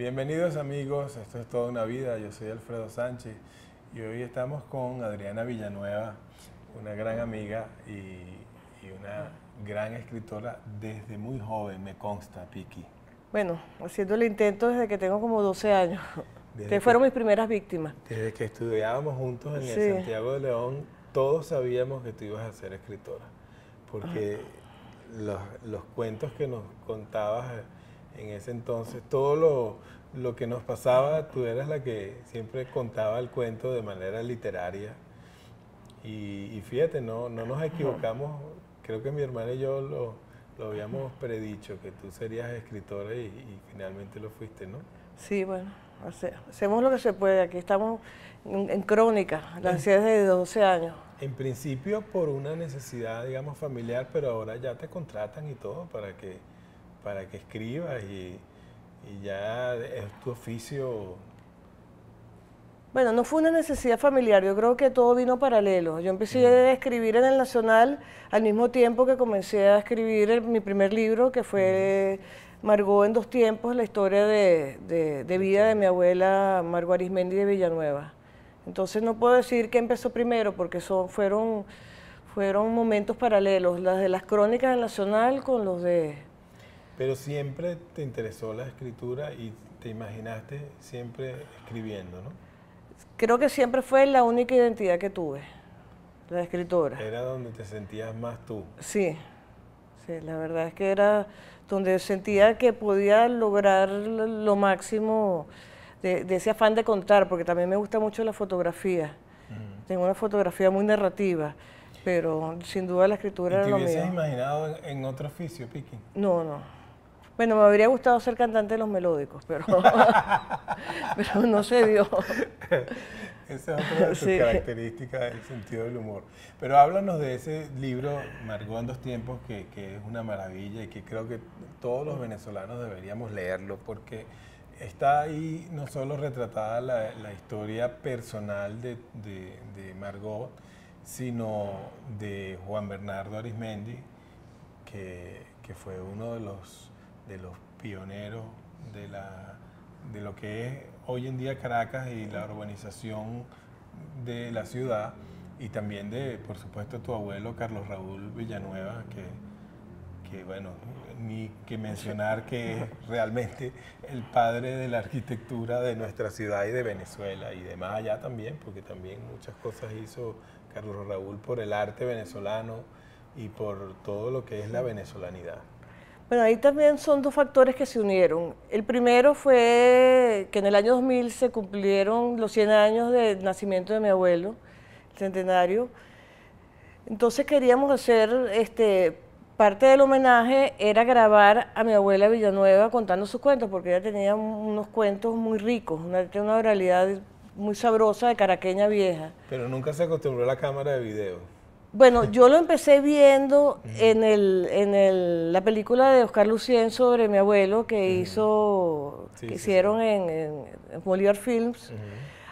Bienvenidos amigos, esto es toda una vida, yo soy Alfredo Sánchez y hoy estamos con Adriana Villanueva, una gran amiga y, una gran escritora desde muy joven, me consta, Piki. Bueno, haciendo el intento desde que tengo como 12 años, que fueron mis primeras víctimas. Desde que estudiábamos juntos en el Santiago de León, todos sabíamos que tú ibas a ser escritora, porque ah. los, los cuentos que nos contabas en ese entonces, todo lo, que nos pasaba, tú eras la que siempre contaba el cuento de manera literaria. Y, fíjate, no, no nos equivocamos, creo que mi hermana y yo lo, lo habíamos predicho, que tú serías escritora y, finalmente lo fuiste, ¿no? Sí, bueno, hacemos lo que se puede. Aquí estamos en, crónica, la ansiedad de 12 años. En principio por una necesidad, digamos, familiar, pero ahora ya te contratan y todo para que para que escribas y, ya es tu oficio. Bueno, no fue una necesidad familiar, yo creo que todo vino paralelo. Yo empecé mm. a escribir en el Nacional al mismo tiempo que comencé a escribir mi primer libro, que fue mm. Margot en dos tiempos, la historia de, vida de mi abuela Margot Arismendi de Villanueva. Entonces no puedo decir que empezó primero, porque son, fueron, fueron momentos paralelos, las de las crónicas del Nacional con los de pero siempre te interesó la escritura y te imaginaste siempre escribiendo, ¿no? Creo que siempre fue la única identidad que tuve, la escritora. Era donde te sentías más tú. Sí, la verdad es que era donde sentía que podía lograr lo máximo de, ese afán de contar, porque también me gusta mucho la fotografía. Tengo una fotografía muy narrativa, pero sin duda la escritura era lo mío. ¿Te hubieses imaginado en otro oficio, Piqui? No, no. Bueno, me habría gustado ser cantante de los melódicos, pero, no se dio. Esa es otra de sus del sentido del humor. Pero háblanos de ese libro, Margot en dos tiempos, que, es una maravilla y que creo que todos los venezolanos deberíamos leerlo, porque está ahí no solo retratada la, historia personal de, Margot, sino de Juan Bernardo Arizmendi, que fue uno de los de los pioneros de, la, lo que es hoy en día Caracas y la urbanización de la ciudad y también de, por supuesto, tu abuelo Carlos Raúl Villanueva, que, que bueno, ni que mencionar que es realmente el padre de la arquitectura de nuestra ciudad y de Venezuela y de más allá también, porque también muchas cosas hizo Carlos Raúl por el arte venezolano y por todo lo que es la venezolanidad. Bueno, ahí también son dos factores que se unieron. El primero fue que en el año 2000 se cumplieron los 100 años de nacimiento de mi abuelo, el centenario. Entonces queríamos hacer, este, parte del homenaje era grabar a mi abuela Villanueva contando sus cuentos, porque ella tenía unos cuentos muy ricos, una, una oralidad muy sabrosa de caraqueña vieja. Pero nunca se acostumbró a la cámara de video. Bueno, yo lo empecé viendo en, el, en el, la película de Oscar Lucien sobre mi abuelo que hizo, hicieron En, en, Films.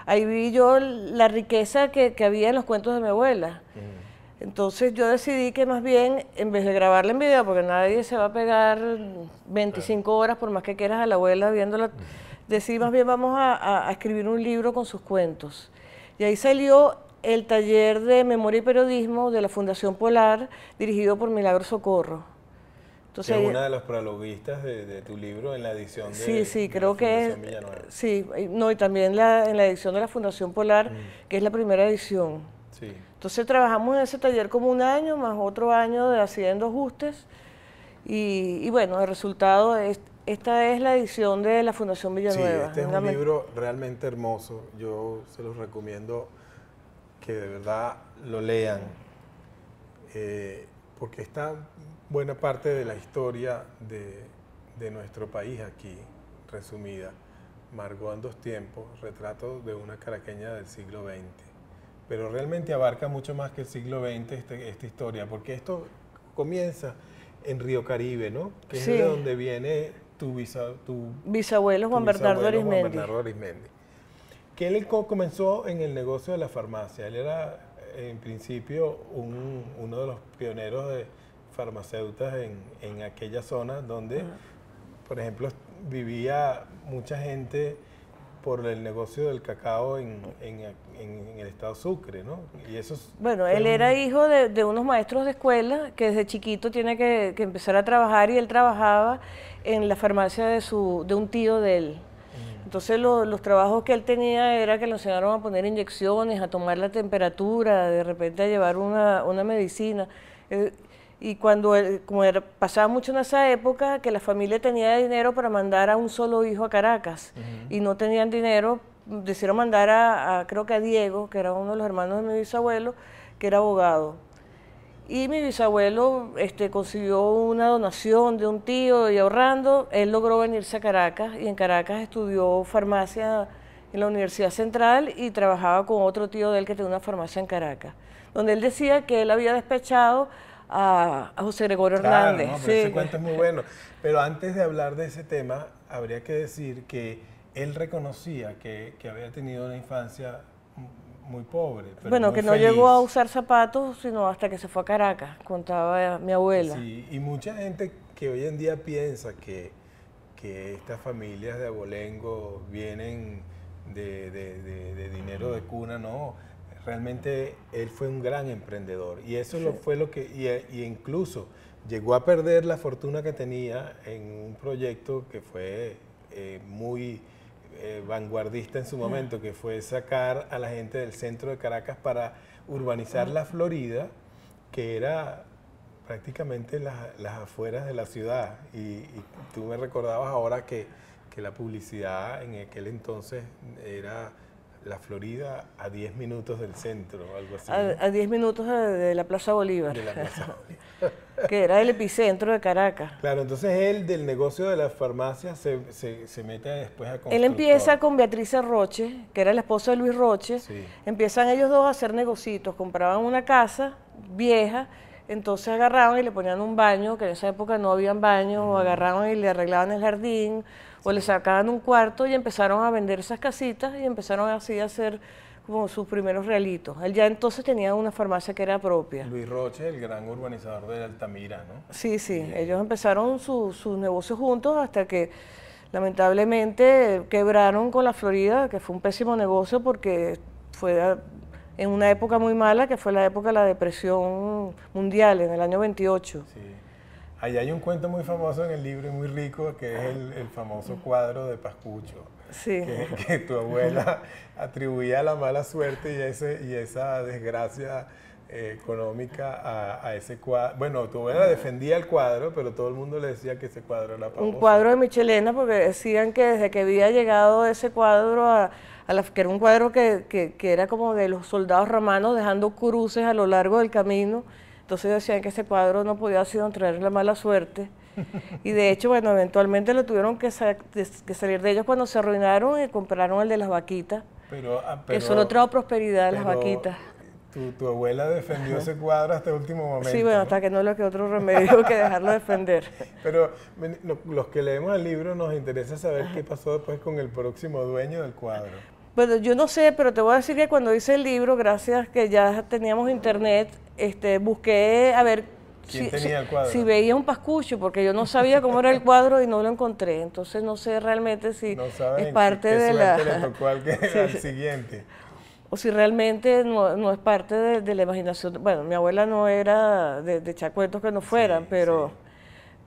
Ahí vi yo la riqueza que, había en los cuentos de mi abuela. Entonces yo decidí que más bien, en vez de grabarla en video, porque nadie se va a pegar 25 horas por más que quieras a la abuela viéndola, decidí más bien vamos a escribir un libro con sus cuentos. Y ahí salió el taller de memoria y periodismo de la Fundación Polar, dirigido por Milagro Socorro. Entonces, es una eh, de las prologuistas de, tu libro en la edición de Sí, sí, creo que es. Sí, no, y también la, en la edición de la Fundación Polar, mm. que es la primera edición. Sí. Entonces trabajamos en ese taller como un año, más otro año de haciendo ajustes. Y, y bueno, el resultado es, esta es la edición de la Fundación Villanueva. Sí, este es un libro realmente hermoso. Yo se los recomiendo que de verdad lo lean, eh, porque está buena parte de la historia de, de nuestro país aquí resumida. margó en dos tiempos, retrato de una caraqueña del siglo XX. Pero realmente abarca mucho más que el siglo XX este, esta historia, porque esto comienza en Río Caribe, ¿no? Que es de donde viene tu, tu bisabuelo Juan Bernardo Arizmendi. Juan Bernardo que él comenzó en el negocio de la farmacia. Él era, en principio, uno de los pioneros de farmacéuticas en, aquella zona donde, por ejemplo, vivía mucha gente por el negocio del cacao en, el estado Sucre, ¿no? Y eso bueno, él era hijo de, unos maestros de escuela que desde chiquito tiene que, empezar a trabajar y él trabajaba en la farmacia de, su, de un tío de él. Entonces los trabajos que él tenía era que lo enseñaron a poner inyecciones, a tomar la temperatura, de repente a llevar una, medicina. Eh, y cuando, como era, pasaba mucho en esa época, que la familia tenía dinero para mandar a un solo hijo a Caracas y no tenían dinero, decidieron mandar a, creo que a Diego, que era uno de los hermanos de mi bisabuelo, que era abogado y mi bisabuelo este, consiguió una donación de un tío y ahorrando, él logró venirse a Caracas y en Caracas estudió farmacia en la Universidad Central y trabajaba con otro tío de él que tenía una farmacia en Caracas, donde él decía que él había despechado a, José Gregorio Hernández. No, Ese cuento es muy bueno. Pero antes de hablar de ese tema, habría que decir que él reconocía que había tenido una infancia muy pobre. Pero bueno, que no llegó a usar zapatos sino hasta que se fue a Caracas, contaba mi abuela. y mucha gente que hoy en día piensa que, estas familias de abolengo vienen de, dinero de cuna, no. Realmente él fue un gran emprendedor y eso lo fue lo que, e, y, incluso llegó a perder la fortuna que tenía en un proyecto que fue eh, muy eh, vanguardista en su momento, que fue sacar a la gente del centro de Caracas para urbanizar la Florida, que era prácticamente las, afueras de la ciudad. Y, tú me recordabas ahora que, la publicidad en aquel entonces era la Florida a 10 minutos del centro, algo así. A 10 minutos De la Plaza Bolívar. que era el epicentro de Caracas. Claro, entonces él del negocio de las farmacias se, mete después a Él empieza con Beatriz Roche, que era la esposa de Luis Roche. Empiezan ellos dos a hacer negocitos, compraban una casa vieja, entonces agarraban y le ponían un baño, que en esa época no habían baño, o agarraban y le arreglaban el jardín, o le sacaban un cuarto y empezaron a vender esas casitas y empezaron así a hacer como sus primeros realitos. Él ya entonces tenía una farmacia que era propia. Luis Roche, el gran urbanizador de Altamira, ¿no? Sí, sí, ellos empezaron su, sus negocios juntos hasta que lamentablemente quebraron con la Florida, que fue un pésimo negocio porque fue en una época muy mala, que fue la época de la depresión mundial, en el año 28. Sí. Allá hay un cuento muy famoso en el libro y muy rico, que es el, el famoso cuadro de Pascucho sí. que, tu abuela atribuía la mala suerte y, ese, y esa desgracia eh, económica a, ese cuadro. Bueno, tu abuela defendía el cuadro, pero todo el mundo le decía que ese cuadro era para Un cuadro de Michelena, porque decían que desde que había llegado ese cuadro a, que era un cuadro que, que, que era como de los soldados romanos dejando cruces a lo largo del camino, entonces decían que ese cuadro no podía sino traer la mala suerte. Y de hecho, bueno, eventualmente lo tuvieron que, salir de ellos cuando se arruinaron y compraron el de las vaquitas. Pero, ah, Eso no trajo prosperidad a las vaquitas. Tu, tu, abuela defendió ese cuadro hasta el último momento. Sí, bueno, hasta que no le quedó otro remedio que dejarlo defender. Pero los que leemos el libro nos interesa saber qué pasó después con el próximo dueño del cuadro. Bueno, yo no sé, pero te voy a decir que cuando hice el libro, gracias que ya teníamos internet, este, busqué a ver si, veía un pascucho, porque yo no sabía cómo era el cuadro y no lo encontré. Entonces no sé realmente si es parte de la... Le que, siguiente. O si realmente no, es parte de, la imaginación. Bueno, mi abuela no era de, de chacuetos que no fueran, pero...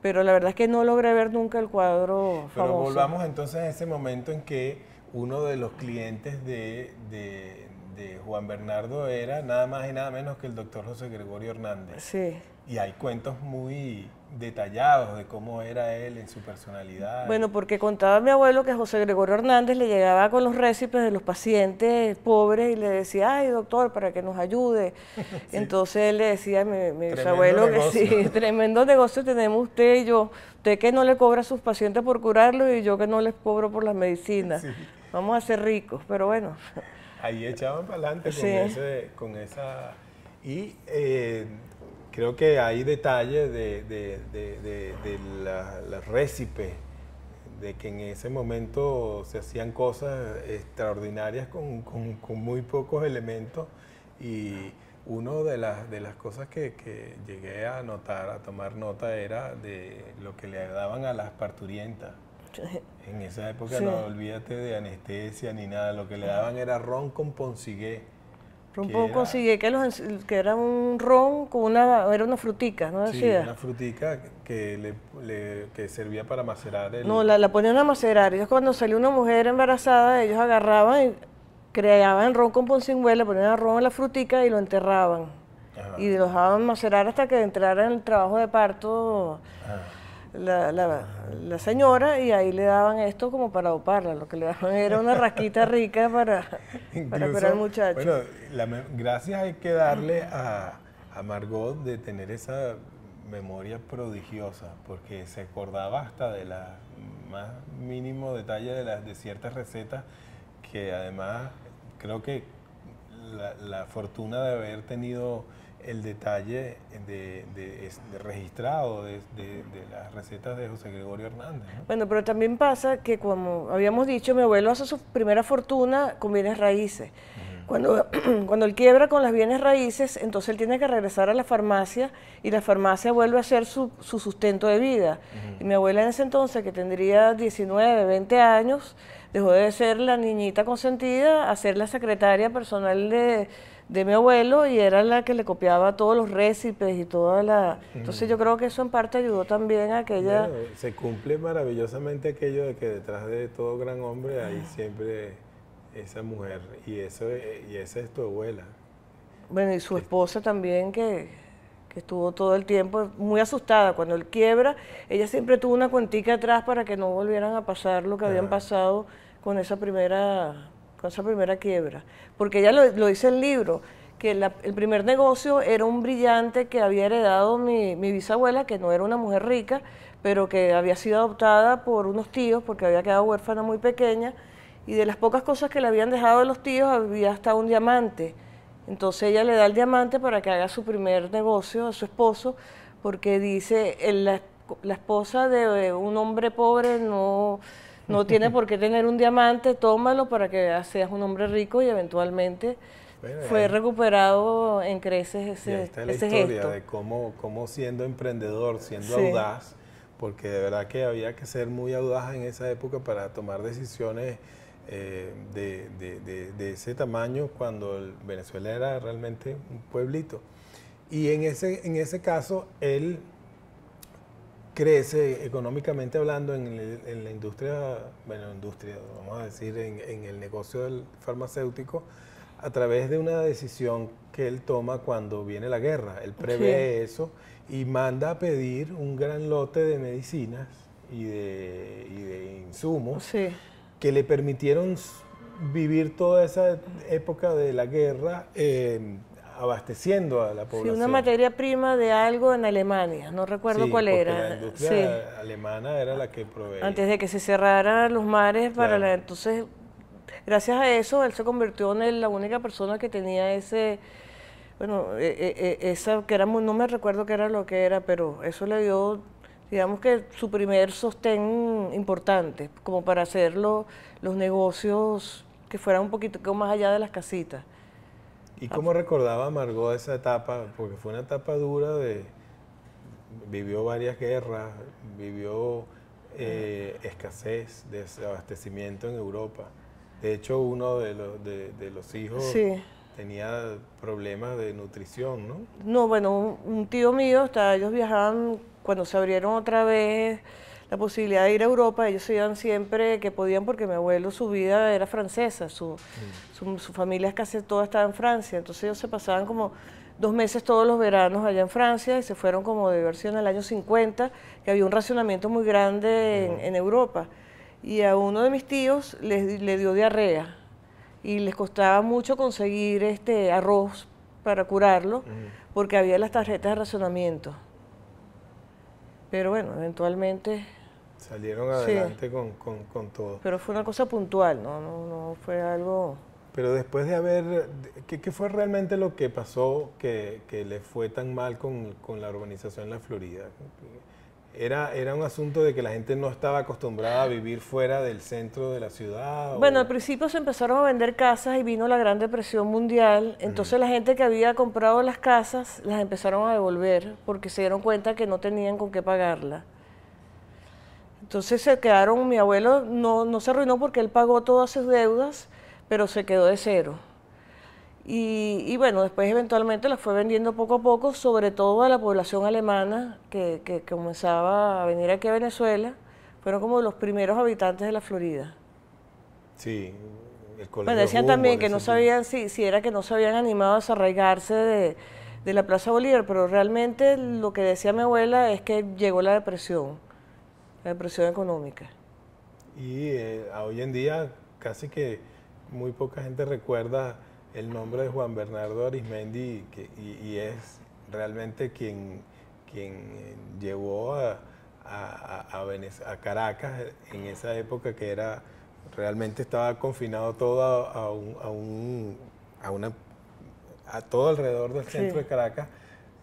Pero la verdad es que no logré ver nunca el cuadro famoso. Pero volvamos entonces a ese momento en que uno de los clientes de, de, Juan Bernardo era nada más y nada menos que el doctor José Gregorio Hernández. Sí y hay cuentos muy detallados de cómo era él en su personalidad. Bueno, porque contaba mi abuelo que José Gregorio Hernández le llegaba con los récipes de los pacientes pobres y le decía, ay doctor, para que nos ayude. Entonces él le decía a mi, abuelo que sí, tremendo negocio tenemos usted y yo, usted que no le cobra a sus pacientes por curarlo y yo que no les cobro por las medicinas. Vamos a ser ricos, pero bueno. Ahí echaban para adelante con, con esa... Y eh, creo que hay detalles de, de, de, de la, la récipe, de que en ese momento se hacían cosas extraordinarias con, con, con muy pocos elementos y una de las, de las cosas que, que, llegué a notar, a tomar nota, era de lo que le daban a las parturientas. En esa época no olvídate de anestesia ni nada, lo que le daban era ron con poncigué un que, que, era un ron con una, era una frutica, ¿no? una frutica que, le, servía para macerar. El... No, la, ponían a macerar. Ellos cuando salió una mujer embarazada, ellos agarraban y creaban ron con poncinhuela, ponían ron en la frutica y lo enterraban. Y lo dejaban macerar hasta que entrara en el trabajo de parto la, señora y ahí le daban esto como para doparla. Lo que le daban era una rasquita rica para, para muchacho. Bueno, gracias hay que darle a, Margot de tener esa memoria prodigiosa, porque se acordaba hasta de la más mínimo detalle de, las, de ciertas recetas que además creo que la fortuna de haber tenido el detalle de, registrado de, las recetas de José Gregorio Hernández. Bueno, pero también pasa que, como habíamos dicho, mi abuelo hace su primera fortuna con bienes raíces. Cuando, cuando él quiebra con las bienes raíces, entonces él tiene que regresar a la farmacia y la farmacia vuelve a ser su, sustento de vida. Y mi abuela en ese entonces, que tendría 19, 20 años, dejó de ser la niñita consentida a ser la secretaria personal de, de mi abuelo y era la que le copiaba todos los récipes y toda la... Entonces yo creo que eso en parte ayudó también a que ella... se cumple maravillosamente aquello de que detrás de todo gran hombre hay ah. siempre esa mujer y, eso, y esa es tu abuela. Bueno, y su esposa también que, estuvo todo el tiempo muy asustada. Cuando él quiebra, ella siempre tuvo una cuentica atrás para que no volvieran a pasar lo que habían pasado con esa primera con esa primera quiebra. Porque ella lo, lo dice el libro, que el primer negocio era un brillante que había heredado mi, bisabuela, que no era una mujer rica, pero que había sido adoptada por unos tíos porque había quedado huérfana muy pequeña. Y de las pocas cosas que le habían dejado los tíos había hasta un diamante. Entonces ella le da el diamante para que haga su primer negocio a su esposo, porque dice, la esposa de un hombre pobre no, no tiene por qué tener un diamante, tómalo para que seas un hombre rico y eventualmente fue recuperado en creces ese, ahí está la historia de cómo, cómo, siendo emprendedor, siendo audaz, porque de verdad que había que ser muy audaz en esa época para tomar decisiones eh, de, ese tamaño cuando Venezuela era realmente un pueblito. Y en ese, en ese caso, él crece económicamente hablando en, la industria, bueno, industria, vamos a decir, en, el negocio del farmacéutico, a través de una decisión que él toma cuando viene la guerra. Él prevé eso y manda a pedir un gran lote de medicinas y de, insumos que le permitieron vivir toda esa época de la guerra abasteciendo a la población. Sí, una materia prima de algo en Alemania, no recuerdo cuál era. La industria alemana era la que proveía. Antes de que se cerraran los mares para la, entonces gracias a eso él se convirtió en la única persona que tenía ese bueno, e, e, e, esa que era no me recuerdo qué era lo que era, pero eso le dio digamos que su primer sostén importante como para hacer los negocios que fueran un poquito más allá de las casitas. ¿Y ah. cómo recordaba Margot esa etapa? Porque fue una etapa dura de... Vivió varias guerras, vivió eh, escasez de abastecimiento en Europa. De hecho, uno de los, hijos tenía problemas de nutrición, ¿no? No, bueno, un, tío mío, hasta ellos viajaban cuando se abrieron otra vez la posibilidad de ir a Europa. Ellos se iban siempre que podían porque mi abuelo, su vida era francesa, su, mm. su, familia casi toda estaba en Francia, entonces ellos se pasaban como dos meses todos los veranos allá en Francia y se fueron como de en el año 50, que había un racionamiento muy grande en, Europa. Y a uno de mis tíos le, dio diarrea y les costaba mucho conseguir este arroz para curarlo porque había las tarjetas de racionamiento, Pero bueno, eventualmente Salieron adelante con, todo. Pero fue una cosa puntual, ¿no? No, fue algo... Pero después de haber... ¿Qué, fue realmente lo que pasó que, que le fue tan mal con, la urbanización en la Florida? Era, ¿Era un asunto de que la gente no estaba acostumbrada a vivir fuera del centro de la ciudad? Bueno, al principio se empezaron a vender casas y vino la Gran Depresión Mundial. Entonces la gente que había comprado las casas las empezaron a devolver porque se dieron cuenta que no tenían con qué pagarlas. Entonces se quedaron, mi abuelo no, se arruinó porque él pagó todas sus deudas, pero se quedó de cero. Y, bueno, después eventualmente las fue vendiendo poco a poco, sobre todo a la población alemana que, comenzaba a venir aquí a Venezuela. Fueron como los primeros habitantes de la Florida. Sí, el colegio. Me decían también que no sabían si, era que no se habían animado a desarraigarse de, de la Plaza Bolívar, pero realmente lo que decía mi abuela es que llegó la depresión la depresión económica. Y eh, hoy en día casi que muy poca gente recuerda el nombre de Juan Bernardo Arismendi que, y, es realmente quien, quien eh, llevó a, a, a, Caracas en esa época que era realmente estaba confinado todo a, un, una, todo alrededor del centro de Caracas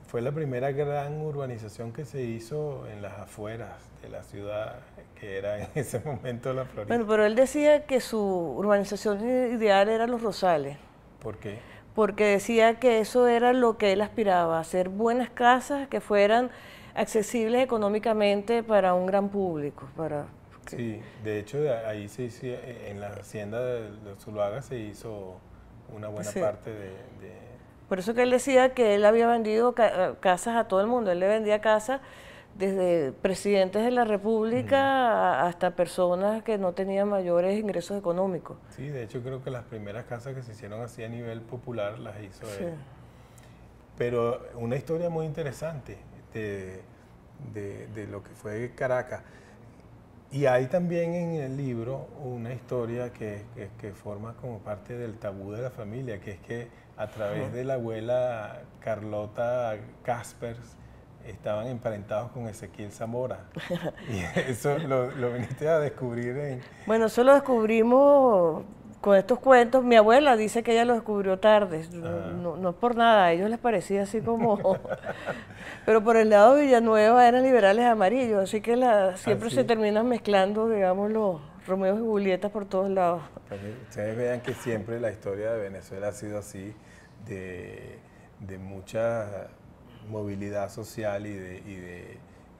fue la primera gran urbanización que se hizo en las afueras de la ciudad que era en ese momento la Florida. Bueno, pero él decía que su urbanización ideal era Los Rosales. ¿Por qué? Porque decía que eso era lo que él aspiraba, hacer buenas casas que fueran accesibles económicamente para un gran público. Para... Sí, de hecho ahí se hizo, eh, en la hacienda de, Zuluaga se hizo una buena parte de por eso que él decía que él había vendido eh, casas a todo el mundo, él le vendía casas desde presidentes de la República hasta personas que no tenían mayores ingresos económicos. Sí, de hecho creo que las primeras casas que se hicieron así a nivel popular las hizo él. Pero una historia muy interesante de, lo que fue Caracas. Y hay también en el libro una historia que, que, que forma como parte del tabú de la familia, que es que a través de la abuela Carlota Caspers, estaban emparentados con Ezequiel Zamora. y eso lo, viniste a descubrir en... Bueno, eso lo descubrimos con estos cuentos. Mi abuela dice que ella lo descubrió tarde, ah. no, no, por nada, a ellos les parecía así como... Pero por el lado de Villanueva eran liberales amarillos, así que la, siempre ah, se terminan mezclando, digamos, los Romeos y Julieta por todos lados. Ustedes vean que siempre la historia de Venezuela ha sido así de, mucha movilidad social y de,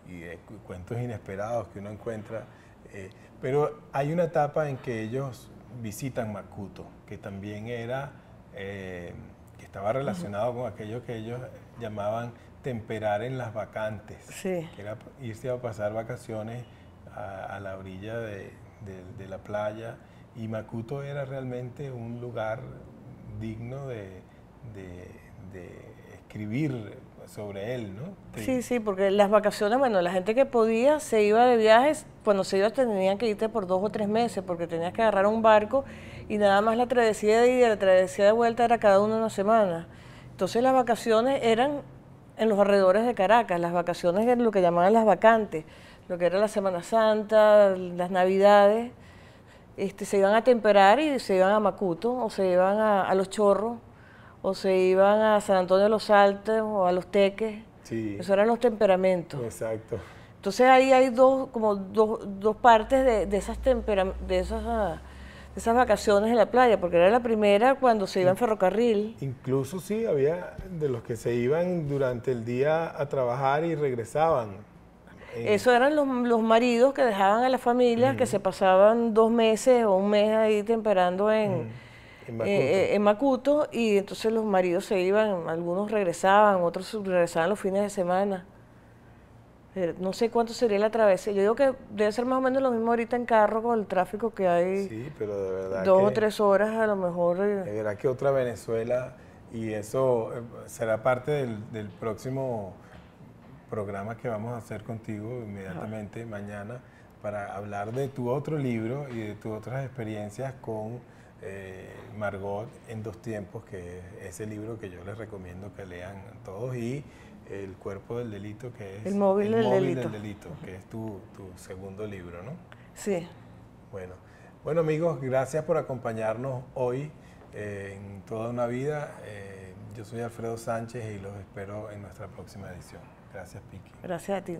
de, cuentos inesperados que uno encuentra. Eh, pero hay una etapa en que ellos visitan Makuto, que también era, eh, que estaba relacionado con aquello que ellos llamaban temperar en las vacantes, que era irse a pasar vacaciones a, la orilla de, de, de, la playa y Makuto era realmente un lugar digno de, de, escribir sobre él, ¿no? Sí. sí. porque las vacaciones, bueno, la gente que podía se iba de viajes, cuando se iba tenían que irte por dos o tres meses, porque tenías que agarrar un barco y nada más la travesía de ida y la travesía de vuelta era cada uno una semana. Entonces las vacaciones eran en los alrededores de Caracas, las vacaciones eran lo que llamaban las vacantes, lo que era la Semana Santa, las Navidades, este, se iban a temperar y se iban a Macuto o se iban a, a Los Chorros o se iban a San Antonio de los Altos o a los Teques. Sí. Esos eran los temperamentos. Exacto. Entonces ahí hay dos, como dos, partes de, de esas de esas, ah, de esas vacaciones en la playa, porque era la primera cuando se iba en ferrocarril. Incluso sí, había de los que se iban durante el día a trabajar y regresaban. Eso eran los, los maridos que dejaban a la familia, que se pasaban dos meses o un mes ahí temperando en, eh, eh, en Macuto. y entonces los maridos se iban, algunos regresaban, otros regresaban los fines de semana. No sé cuánto sería la travesía. Yo digo que debe ser más o menos lo mismo ahorita en carro con el tráfico que hay. Sí, pero de verdad. Dos o tres horas a lo mejor. Eh. De verdad que otra Venezuela, y eso será parte del, próximo programa que vamos a hacer contigo inmediatamente mañana para hablar de tu otro libro y de tus otras experiencias con eh, Margot en dos tiempos, que es el libro que yo les recomiendo que lean todos, y El cuerpo del delito, que es El móvil, del, delito. que es tu, segundo libro, ¿no? Sí. Bueno. bueno, amigos, gracias por acompañarnos hoy eh, en toda una vida. Eh, yo soy Alfredo Sánchez y los espero en nuestra próxima edición. Gracias, Piqui. Gracias a ti,